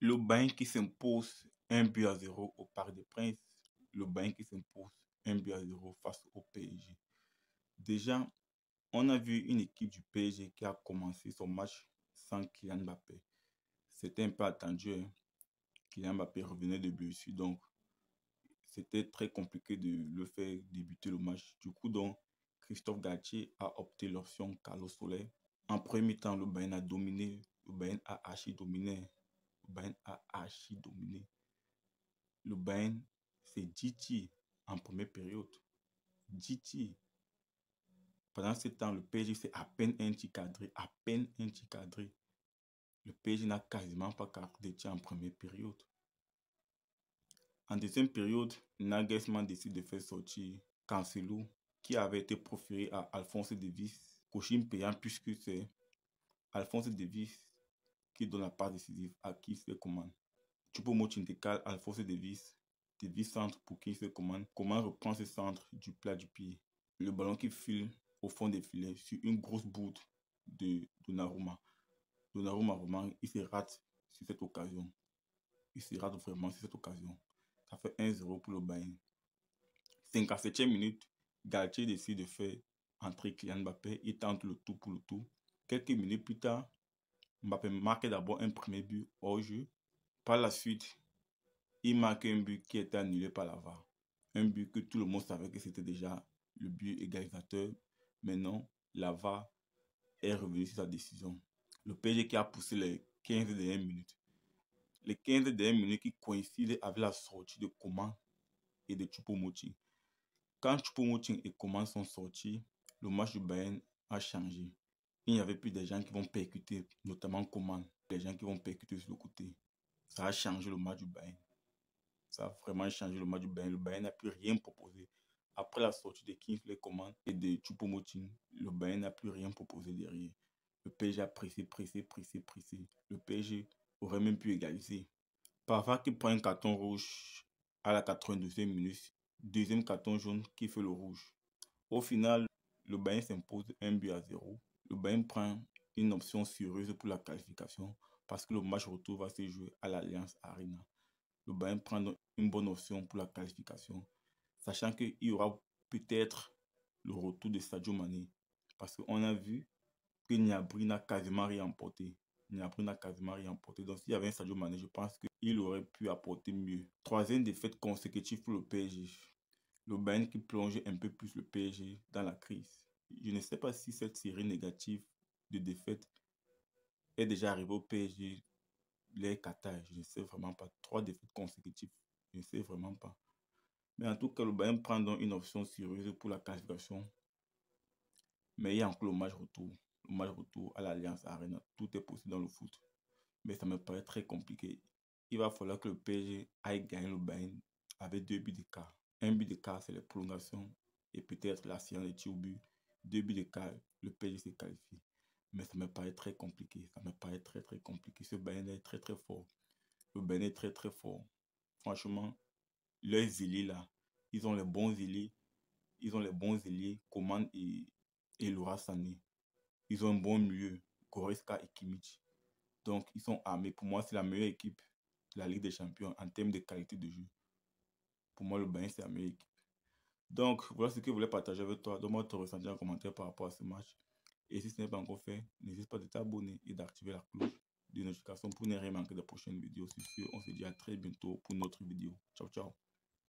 Le Bayern qui s'impose 1 but à 0 au Parc des Princes. Le Bayern qui s'impose 1 but à 0 face au PSG. Déjà, on a vu une équipe du PSG qui a commencé son match sans Kylian Mbappé. C'était un peu attendu. Hein. Kylian Mbappé revenait de blessure, donc c'était très compliqué de le faire débuter le match. Du coup, donc, Christophe Galtier a opté l'option Carlos Soler. En premier temps, le Bayern a dominé, le Bayern a archi dominé hein. Bain a archi dominé. Le Bain, c'est GT en première période. GT. Pendant ce temps, le PSG c'est à peine un petit cadré, à peine un Le PSG n'a quasiment pas cadré en première période. En deuxième période, Nagelsmann décide de faire sortir Cancelo, qui avait été proféré à Alphonse Devis, cochine payant puisque c'est Alphonse Devis qui donne la part décisive à qui Keith Coman. choupo force décale vis, de vis centre pour qui se commande. Comment reprend ce centre du plat du pied. Le ballon qui file au fond des filets sur une grosse boute de Donnarumma. Donnarumma vraiment, il se rate sur cette occasion. Il se rate vraiment sur cette occasion. Ça fait 1-0 pour le Bayern. à septième minute, Galtier décide de faire entrer Kylian Mbappé. Il tente le tout pour le tout. Quelques minutes plus tard, Mbappé marquait d'abord un premier but hors jeu. Par la suite, il marque un but qui était annulé par l'AVA. Un but que tout le monde savait que c'était déjà le but égalisateur. Maintenant, l'AVA est revenu sur sa décision. Le PSG qui a poussé les 15 dernières minutes. Les 15 dernières minutes qui coïncidaient avec la sortie de Coman et de Choupo-Moting. Quand choupo et Coman sont sortis, le match du Bayern a changé. Il n'y avait plus des gens qui vont percuter, notamment Coman, des gens qui vont percuter sur le côté. Ça a changé le match du Bayern. Ça a vraiment changé le match du Bayern. Le Bayern n'a plus rien proposé. Après la sortie de Kingsley Coman et de Chupomotin, le Bayern n'a plus rien proposé derrière. Le PSG a pressé, pressé, pressé, pressé. Le PSG aurait même pu égaliser. Parfois, qui prend un carton rouge à la 92e minute. Deuxième carton jaune qui fait le rouge. Au final, le Bayern s'impose 1 but à 0 le Bayern prend une option sérieuse pour la qualification parce que le match retour va se jouer à l'Alliance Arena. Le Bayern prend une bonne option pour la qualification, sachant qu'il y aura peut-être le retour de Sadio Mané parce qu'on a vu que Niabri n'a quasiment rien emporté. Niabri n'a quasiment rien emporté. Donc s'il y avait un Sadio Mané, je pense qu'il aurait pu apporter mieux. Troisième défaite consécutive pour le PSG. Le Bayern qui plongeait un peu plus le PSG dans la crise je ne sais pas si cette série négative de défaites est déjà arrivée au PSG, les Qatar, je ne sais vraiment pas. Trois défaites consécutives, je ne sais vraiment pas. Mais en tout cas, le Bayern prend donc une option sérieuse pour la qualification. Mais il y a encore le match retour. Le match retour à l'Alliance Arena. Tout est possible dans le foot. Mais ça me paraît très compliqué. Il va falloir que le PSG aille gagner le Bayern avec deux buts de cas. Un but de cas, c'est les prolongations et peut-être la séance de tir au deux buts de cas, le PSG s'est qualifié. Mais ça me paraît très compliqué. Ça me paraît très, très compliqué. Ce Bayern est très, très fort. Le Bayern est très, très fort. Franchement, leurs ailiers là, ils ont les bons ailiers. Ils ont les bons ailiers, Coman et, et Laura Sané. Ils ont un bon milieu, Goreska et Kimmich. Donc, ils sont armés. Pour moi, c'est la meilleure équipe de la Ligue des Champions en termes de qualité de jeu. Pour moi, le Bayern, c'est la meilleure équipe. Donc, voilà ce que je voulais partager avec toi. Donne-moi ton ressenti en commentaire par rapport à ce match. Et si ce n'est pas encore fait, n'hésite pas à t'abonner et d'activer la cloche de notification pour ne rien manquer de prochaines vidéos. C'est ce, on se dit à très bientôt pour une autre vidéo. Ciao, ciao.